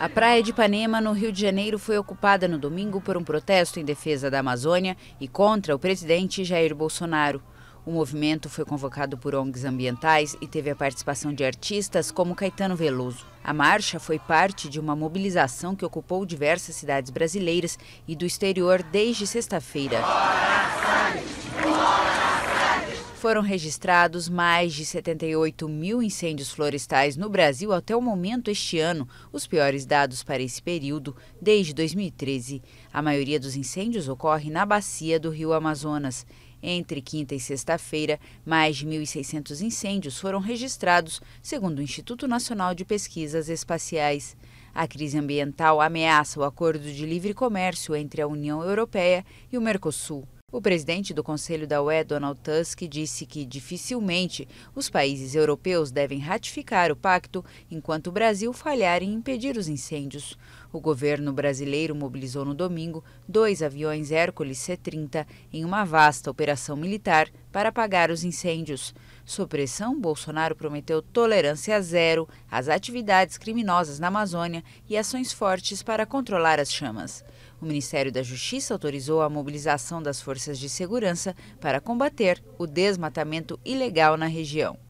A praia de Ipanema, no Rio de Janeiro, foi ocupada no domingo por um protesto em defesa da Amazônia e contra o presidente Jair Bolsonaro. O movimento foi convocado por ONGs ambientais e teve a participação de artistas como Caetano Veloso. A marcha foi parte de uma mobilização que ocupou diversas cidades brasileiras e do exterior desde sexta-feira. Foram registrados mais de 78 mil incêndios florestais no Brasil até o momento este ano, os piores dados para esse período desde 2013. A maioria dos incêndios ocorre na bacia do rio Amazonas. Entre quinta e sexta-feira, mais de 1.600 incêndios foram registrados, segundo o Instituto Nacional de Pesquisas Espaciais. A crise ambiental ameaça o acordo de livre comércio entre a União Europeia e o Mercosul. O presidente do Conselho da UE, Donald Tusk, disse que dificilmente os países europeus devem ratificar o pacto enquanto o Brasil falhar em impedir os incêndios. O governo brasileiro mobilizou no domingo dois aviões Hércules C-30 em uma vasta operação militar para apagar os incêndios. Supressão, Bolsonaro prometeu tolerância zero às atividades criminosas na Amazônia e ações fortes para controlar as chamas. O Ministério da Justiça autorizou a mobilização das forças de segurança para combater o desmatamento ilegal na região.